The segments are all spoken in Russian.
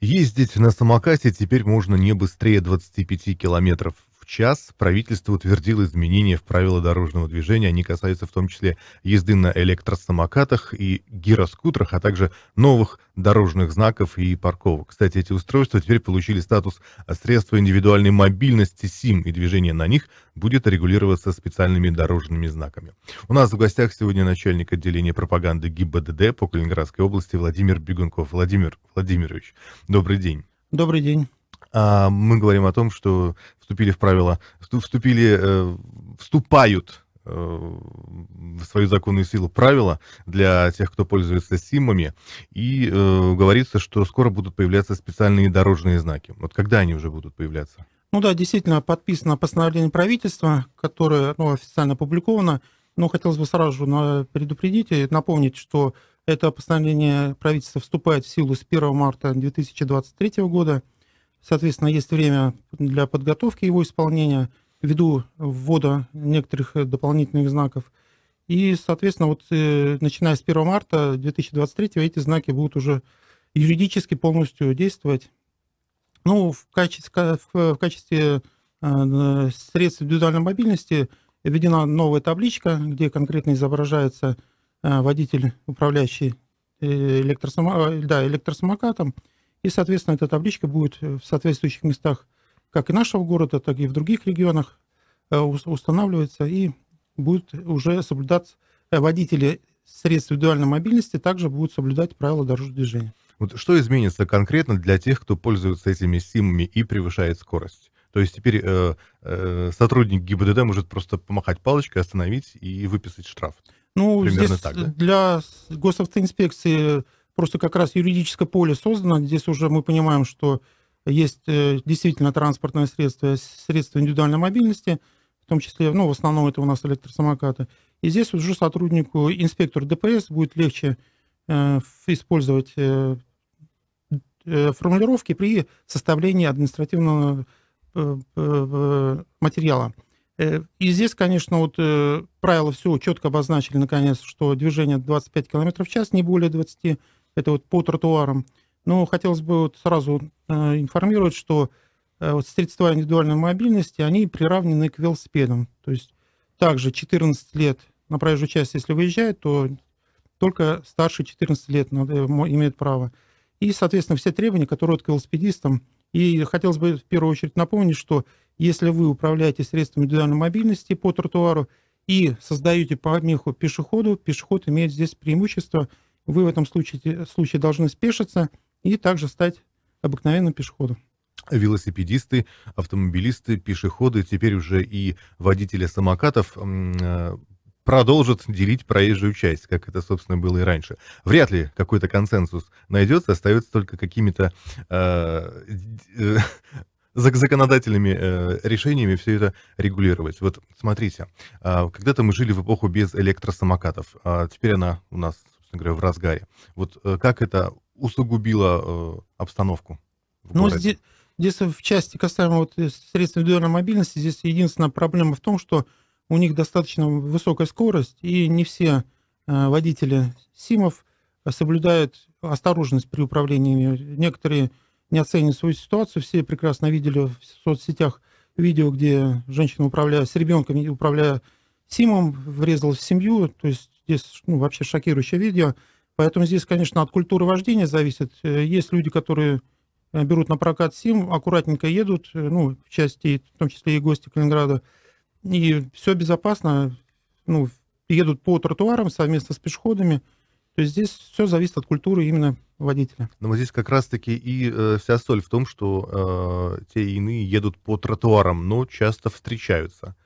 Ездить на самокате теперь можно не быстрее 25 км в час правительство утвердило изменения в правила дорожного движения. Они касаются в том числе езды на электросамокатах и гироскутерах, а также новых дорожных знаков и парковок. Кстати, эти устройства теперь получили статус средства индивидуальной мобильности СИМ, и движение на них будет регулироваться специальными дорожными знаками. У нас в гостях сегодня начальник отделения пропаганды ГИБДД по Калининградской области Владимир Бегунков. Владимир Владимирович, добрый день. Добрый день а, мы говорим о том, что вступили в правила, вступили, э, вступают э, в свою законную силу правила для тех, кто пользуется симами, и э, говорится, что скоро будут появляться специальные дорожные знаки. Вот когда они уже будут появляться? Ну да, действительно, подписано постановление правительства, которое ну, официально опубликовано, но хотелось бы сразу же предупредить и напомнить, что это постановление правительства вступает в силу с 1 марта 2023 года – Соответственно, есть время для подготовки его исполнения ввиду ввода некоторых э, дополнительных знаков. И, соответственно, вот э, начиная с 1 марта 2023 эти знаки будут уже юридически полностью действовать. Ну, в качестве, э, в, качестве э, средств индивидуальной мобильности введена новая табличка, где конкретно изображается э, водитель, управляющий э, электросама... да, электросамокатом. И, соответственно, эта табличка будет э, в соответствующих местах как и нашего города, так и в других регионах э, устанавливаться и будет уже соблюдаться э, водители средств индивидуальной мобильности также будут соблюдать правила дорожного движения. Вот что изменится конкретно для тех, кто пользуется этими симами и превышает скорость? То есть теперь э, э, сотрудник ГИБДД может просто помахать палочкой, остановить и выписать штраф. Ну, Примерно здесь так, да? для госавтоинспекции Просто как раз юридическое поле создано. Здесь уже мы понимаем, что есть э, действительно транспортное средство, средство индивидуальной мобильности, в том числе, ну, в основном это у нас электросамокаты. И здесь уже сотруднику, инспектору ДПС будет легче э, использовать э, э, формулировки при составлении административного э, материала. И здесь, конечно, вот правила все четко обозначили, наконец, что движение 25 км в час, не более 20, это вот по тротуарам. Но хотелось бы вот сразу э, информировать, что э, вот средства индивидуальной мобильности, они приравнены к велосипедам. То есть также 14 лет на проезжую часть, если выезжает, то только старше 14 лет э, имеет право. И, соответственно, все требования, которые к велосипедистам. И хотелось бы в первую очередь напомнить, что если вы управляете средствами индивидуальной мобильности по тротуару и создаете помеху пешеходу, пешеход имеет здесь преимущество – вы в этом случае, случае должны спешиться и также стать обыкновенным пешеходом. Велосипедисты, автомобилисты, пешеходы, теперь уже и водители самокатов э, продолжат делить проезжую часть, как это, собственно, было и раньше. Вряд ли какой-то консенсус найдется, остается только какими-то э, э, законодательными э, решениями все это регулировать. Вот смотрите, э, когда-то мы жили в эпоху без электросамокатов, а теперь она у нас собственно говоря, в разгаре. Вот э, как это усугубило э, обстановку? ну, здесь, здесь в части касаемо вот э, средств индивидуальной мобильности, здесь единственная проблема в том, что у них достаточно высокая скорость, и не все водители СИМов соблюдают осторожность при управлении. Некоторые не оценивают свою ситуацию. Все прекрасно видели в соцсетях видео, где женщина, управляя с ребенком, управляя Симом, врезалась в семью. То есть здесь ну, вообще шокирующее видео. Поэтому здесь, конечно, от культуры вождения зависит. Э, есть люди, которые э, берут на прокат СИМ, аккуратненько едут, э, ну, в части, в том числе и гости Калининграда, и все безопасно, ну, едут по тротуарам совместно с пешеходами, то есть здесь все зависит от культуры именно водителя. Но ну, вот здесь как раз-таки и э, вся соль в том, что э, те и иные едут по тротуарам, но часто встречаются.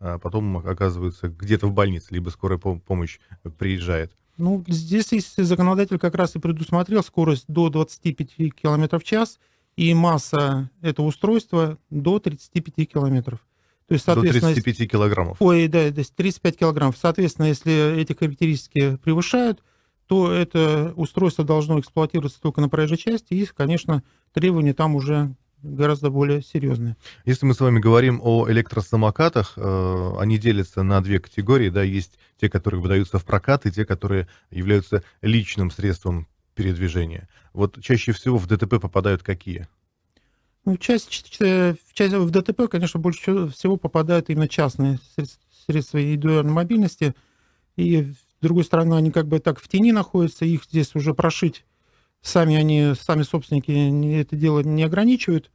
А потом оказываются где-то в больнице, либо скорая помощь приезжает. Ну, здесь если законодатель как раз и предусмотрел скорость до 25 км в час и масса этого устройства до 35 км. То есть, соответственно, до 35 килограммов. Ой, да, то есть 35 килограммов. Соответственно, если эти характеристики превышают, то это устройство должно эксплуатироваться только на проезжей части, и, конечно, требования там уже гораздо более серьезные. Если мы с вами говорим о электросамокатах, э, они делятся на две категории, да, есть те, которые выдаются в прокат, и те, которые являются личным средством передвижения. Вот чаще всего в ДТП попадают какие? Ну, часть, в, э, часть, в ДТП, конечно, больше всего попадают именно частные средства, средства индивидуальной мобильности, и с другой стороны, они как бы так в тени находятся, их здесь уже прошить Сами они, сами собственники это дело не ограничивают.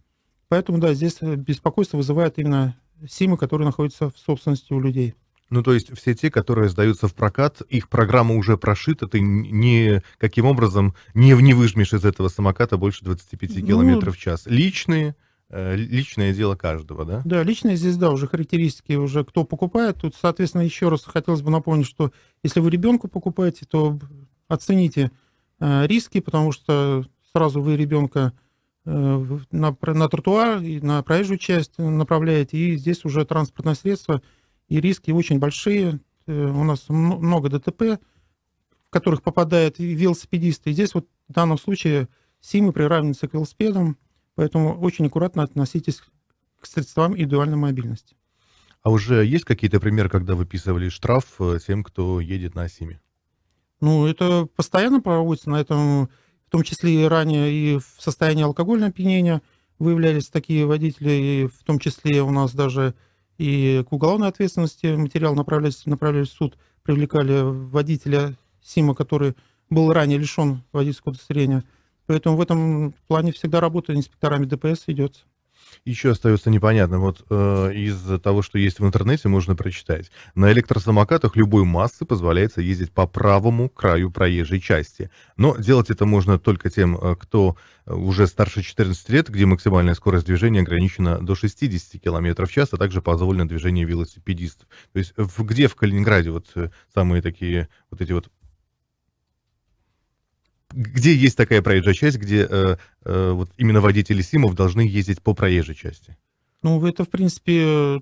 Поэтому, да, здесь э, беспокойство вызывает именно симы, которые находятся в собственности у людей. Ну, то есть все те, которые сдаются в прокат, их программа уже прошита, ты ни, каким образом не, не выжмешь из этого самоката больше 25 км ну, в час. Личные, э, личное дело каждого, да? Да, личное здесь, да, уже характеристики, уже кто покупает. Тут, соответственно, еще раз хотелось бы напомнить, что если вы ребенку покупаете, то оцените, Э, риски, потому что сразу вы ребенка э, на, на тротуар, и на проезжую часть направляете, и здесь уже транспортное средство, и риски очень большие. Э, у нас много ДТП, в которых попадают и велосипедисты. И здесь вот в данном случае СИМы приравниваются к велосипедам, поэтому очень аккуратно относитесь к средствам индивидуальной мобильности. А уже есть какие-то примеры, когда выписывали штраф тем, кто едет на СИМе? Ну, это постоянно проводится, на этом, в том числе и ранее, и в состоянии алкогольного опьянения выявлялись такие водители, и в том числе у нас даже и к уголовной ответственности материал направлялись, направлялись в суд, привлекали водителя Сима, который был ранее лишен водительского удостоверения. Поэтому в этом плане всегда работа инспекторами ДПС ведется. Еще остается непонятно, вот э, из того, что есть в интернете, можно прочитать. На электросамокатах любой массы позволяется ездить по правому краю проезжей части. Но делать это можно только тем, э, кто э, уже старше 14 лет, где максимальная скорость движения ограничена до 60 км в час, а также позволено движение велосипедистов. То есть в, где в Калининграде вот э, самые такие вот эти вот где есть такая проезжая часть, где э, э, вот именно водители СИМов должны ездить по проезжей части? Ну, это, в принципе,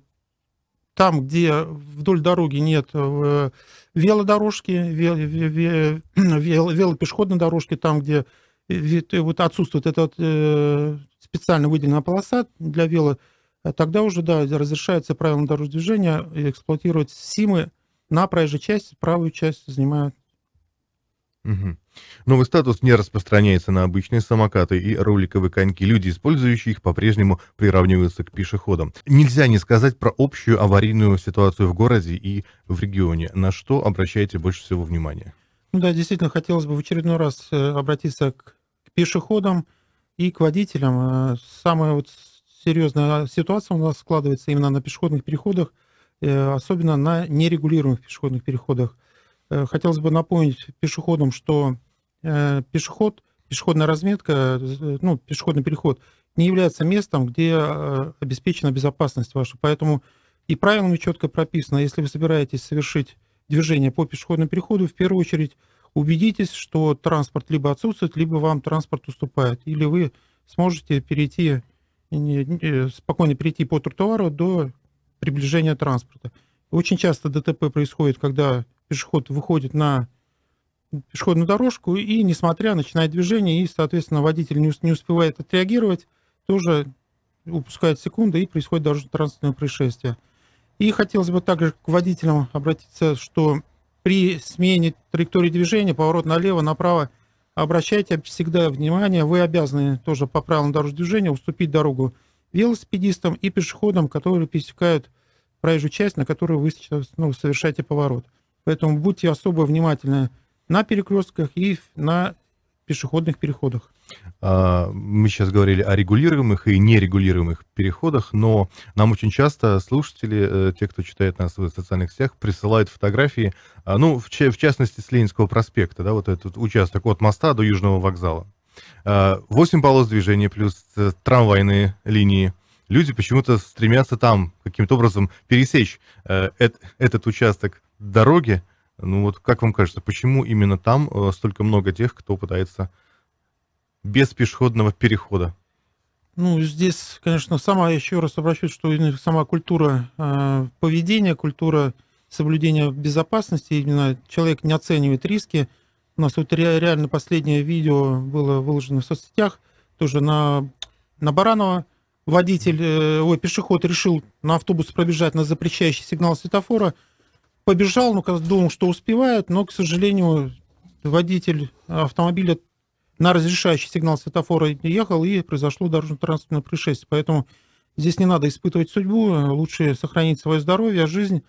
там, где вдоль дороги нет э, велодорожки, вел, вел, вел, велопешеходной дорожки, там, где вот отсутствует этот э, специально выделенная полоса для вело, э, тогда уже, да, разрешается правилам дорожного движения эксплуатировать СИМы на проезжей части, правую часть занимают Угу. Новый статус не распространяется на обычные самокаты и роликовые коньки. Люди, использующие их, по-прежнему приравниваются к пешеходам. Нельзя не сказать про общую аварийную ситуацию в городе и в регионе. На что обращаете больше всего внимания? Ну да, действительно, хотелось бы в очередной раз э, обратиться к, к пешеходам и к водителям. Э, самая вот серьезная а, ситуация у нас складывается именно на пешеходных переходах, э, особенно на нерегулируемых пешеходных переходах – Э, хотелось бы напомнить пешеходам, что э, пешеход, пешеходная разметка, э, ну, пешеходный переход не является местом, где обеспечена безопасность ваша. Поэтому и правилами четко прописано, если вы собираетесь совершить движение по пешеходному переходу, в первую очередь убедитесь, что транспорт либо отсутствует, либо вам транспорт уступает, или вы сможете перейти, спокойно перейти по тротуару до приближения транспорта. Очень часто ДТП происходит, когда пешеход выходит на пешеходную дорожку и, несмотря, начинает движение, и, соответственно, водитель не, успевает отреагировать, тоже упускает секунды, и происходит дорожно-транспортное происшествие. И хотелось бы также к водителям обратиться, что при смене траектории движения, поворот налево, направо, обращайте всегда внимание, вы обязаны тоже по правилам дорожного движения уступить дорогу велосипедистам и пешеходам, которые пересекают проезжую часть, на которую вы ну, совершаете поворот. Поэтому будьте особо внимательны на перекрестках и на пешеходных переходах. А, мы сейчас говорили о регулируемых и нерегулируемых переходах, но нам очень часто слушатели, э, те, кто читает нас в социальных сетях, присылают фотографии, а, ну, в частности, с Ленинского проспекта, да, вот этот участок от моста до Южного вокзала. А, восемь полос движения плюс э, трамвайные линии. Люди почему-то стремятся там каким-то образом пересечь э, этот участок дороги. Ну вот как вам кажется, почему именно там э, столько много тех, кто пытается без пешеходного перехода? Ну, здесь, конечно, сама, еще раз обращусь, что сама культура э, поведения, культура соблюдения безопасности, именно человек не оценивает риски. У нас вот реально последнее видео было выложено в соцсетях, тоже на, на Баранова. Водитель, э, ой, пешеход решил на автобус пробежать на запрещающий сигнал светофора – побежал, ну, думал, что успевает, но, к сожалению, водитель автомобиля на разрешающий сигнал светофора ехал, и произошло дорожно-транспортное происшествие. Поэтому здесь не надо испытывать судьбу, лучше сохранить свое здоровье, жизнь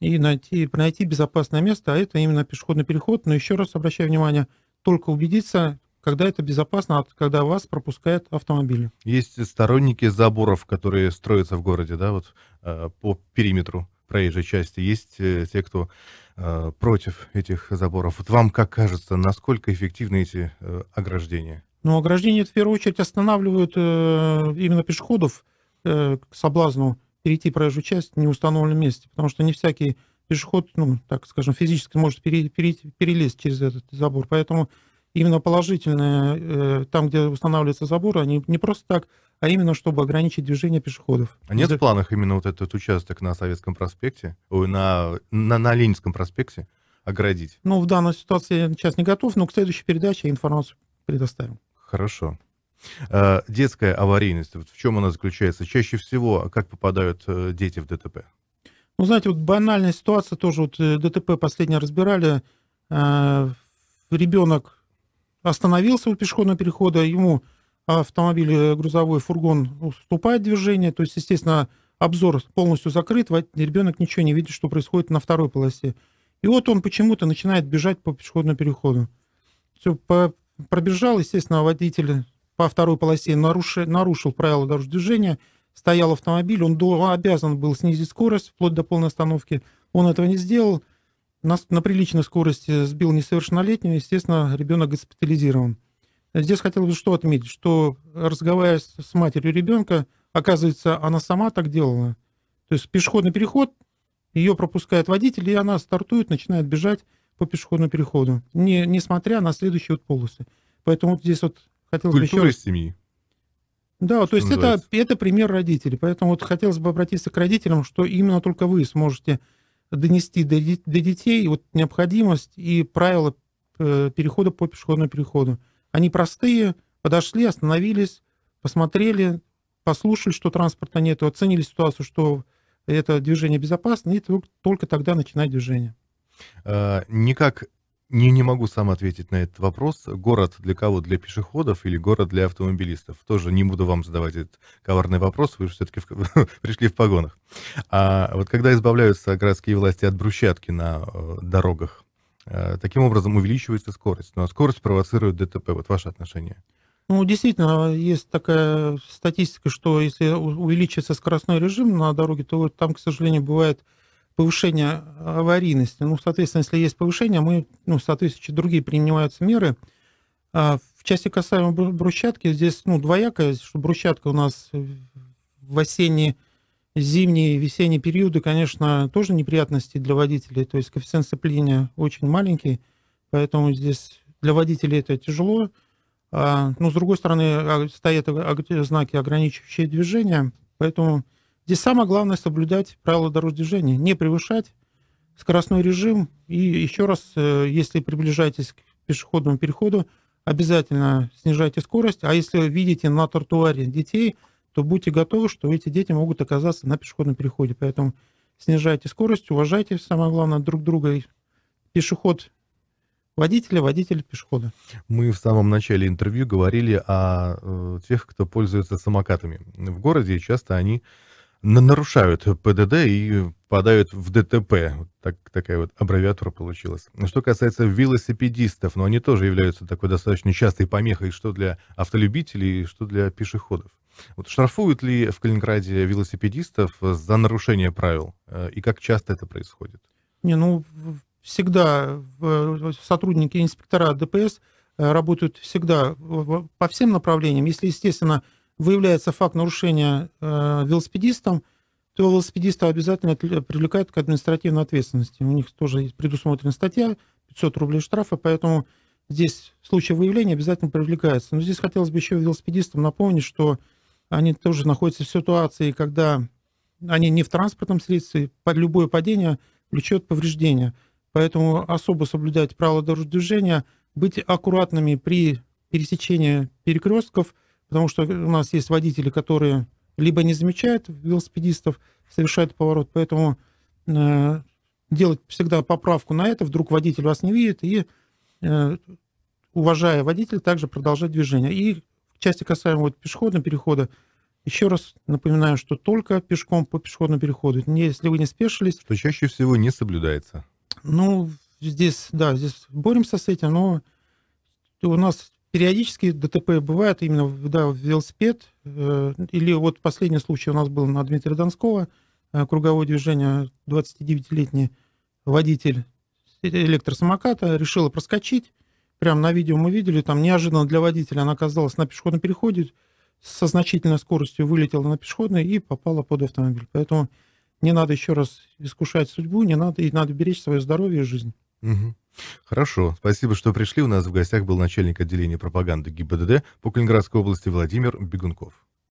и найти, найти безопасное место, а это именно пешеходный переход. Но еще раз обращаю внимание, только убедиться, когда это безопасно, когда вас пропускают автомобили. Есть сторонники заборов, которые строятся в городе, да, вот э, по периметру проезжей части, есть э, те, кто э, против этих заборов. Вот вам как кажется, насколько эффективны эти э, ограждения? Ну, ограждения в первую очередь останавливают именно пешеходов к соблазну перейти проезжую часть в неустановленном месте, потому что не всякий пешеход, ну, так скажем, физически может перелезть через этот забор. Поэтому именно положительные, э, там, где устанавливаются заборы, они не просто так, а именно чтобы ограничить движение пешеходов. А нет в планах именно вот этот участок на Советском проспекте, ой, на, на, на Ленинском проспекте оградить? Ну, в данной ситуации я сейчас не готов, но к следующей передаче информацию предоставим. Хорошо. А, детская аварийность, вот в чем она заключается? Чаще всего а как попадают э, дети в ДТП? Ну, знаете, вот банальная ситуация тоже, вот э, ДТП последнее разбирали, ребенок остановился у пешеходного перехода, ему автомобиль, э, грузовой фургон уступает движение, то есть, естественно, обзор полностью закрыт, ребенок ничего не видит, что происходит на второй полосе. И вот он почему-то начинает бежать по пешеходному переходу. Все, по, пробежал, естественно, водитель по второй полосе нарушил нарушил правила дорожного движения, стоял автомобиль, он до, обязан был снизить скорость вплоть до полной остановки, он этого не сделал, нас на приличной скорости сбил несовершеннолетнего, естественно, ребенок госпитализирован. Здесь хотелось бы что отметить, что разговаривая с матерью ребенка, оказывается, она сама так делала. То есть пешеходный переход, ее пропускает водитель, и она стартует, начинает бежать по пешеходному переходу, не, несмотря на следующие вот полосы. Поэтому вот здесь вот хотел бы еще... из семьи. Да, что то есть это, это пример родителей. Поэтому вот хотелось бы обратиться к родителям, что именно только вы сможете донести до, до детей вот необходимость и правила э, перехода по пешеходному переходу. Они простые, подошли, остановились, посмотрели, послушали, что транспорта нет оценили ситуацию, что это движение безопасно, и только тогда начинать движение. А, никак не, не могу сам ответить на этот вопрос. Город для кого? Для пешеходов или город для автомобилистов? Тоже не буду вам задавать этот коварный вопрос, вы же все-таки пришли в погонах. А вот когда избавляются городские власти от брусчатки на э, дорогах, э, таким образом увеличивается скорость. Но ну, а скорость провоцирует ДТП. Вот ваше отношение. Ну, действительно, есть такая статистика, что если увеличится скоростной режим на дороге, то там, к сожалению, бывает повышение аварийности. Ну, соответственно, если есть повышение, мы, ну, соответственно, другие принимаются меры. А в части касаемо брусчатки, здесь, ну, двоякая, что брусчатка у нас в осенние, зимние, весенние периоды, конечно, тоже неприятности для водителей, то есть коэффициент сцепления очень маленький, поэтому здесь для водителей это тяжело. А, ну, с другой стороны, а, стоят знаки ограничивающие движение, поэтому Здесь самое главное соблюдать правила дорожного движения, не превышать скоростной режим. И еще раз, э, если приближаетесь к пешеходному переходу, обязательно снижайте скорость. А если видите на тротуаре детей, то будьте готовы, что эти дети могут оказаться на пешеходном переходе. Поэтому снижайте скорость, уважайте, самое главное, друг друга. Пешеход водителя, водитель пешехода. Мы в самом начале интервью говорили о э, тех, кто пользуется самокатами в городе, часто они нарушают ПДД и попадают в ДТП. Так, такая вот аббревиатура получилась. Что касается велосипедистов, но ну, они тоже являются такой достаточно частой помехой, что для автолюбителей, что для пешеходов. Вот штрафуют ли в Калининграде велосипедистов за нарушение правил? Э, и как часто это происходит? Не, ну, всегда сотрудники инспектора ДПС э, работают всегда по всем направлениям. Если, естественно, выявляется факт нарушения э, велосипедистом, то велосипедиста обязательно привлекают к административной ответственности. У них тоже предусмотрена статья 500 рублей штрафа, поэтому здесь в случае выявления обязательно привлекается. Но здесь хотелось бы еще велосипедистам напомнить, что они тоже находятся в ситуации, когда они не в транспортном средстве, под любое падение влечет повреждение. Поэтому особо соблюдать правила дорожного движения, быть аккуратными при пересечении перекрестков – потому что у нас есть водители, которые либо не замечают велосипедистов, совершают поворот, поэтому э, делать всегда поправку на это, вдруг водитель вас не видит, и, э, уважая водителя, также продолжать движение. И в части касаемо вот пешеходного перехода, еще раз напоминаю, что только пешком по пешеходному переходу, не, если вы не спешились... Что чаще всего не соблюдается. Ну, здесь, да, здесь боремся с этим, но у нас периодически ДТП бывает именно да, в велосипед. Э, или вот последний случай у нас был на Дмитрия Донского, э, круговое движение, 29-летний водитель электросамоката решила проскочить. Прямо на видео мы видели, там неожиданно для водителя она оказалась на пешеходном переходе, со значительной скоростью вылетела на пешеходный и попала под автомобиль. Поэтому не надо еще раз искушать судьбу, не надо, и надо беречь свое здоровье и жизнь. Угу. Хорошо, спасибо, что пришли. У нас в гостях был начальник отделения пропаганды ГИБДД по Калининградской области Владимир Бегунков.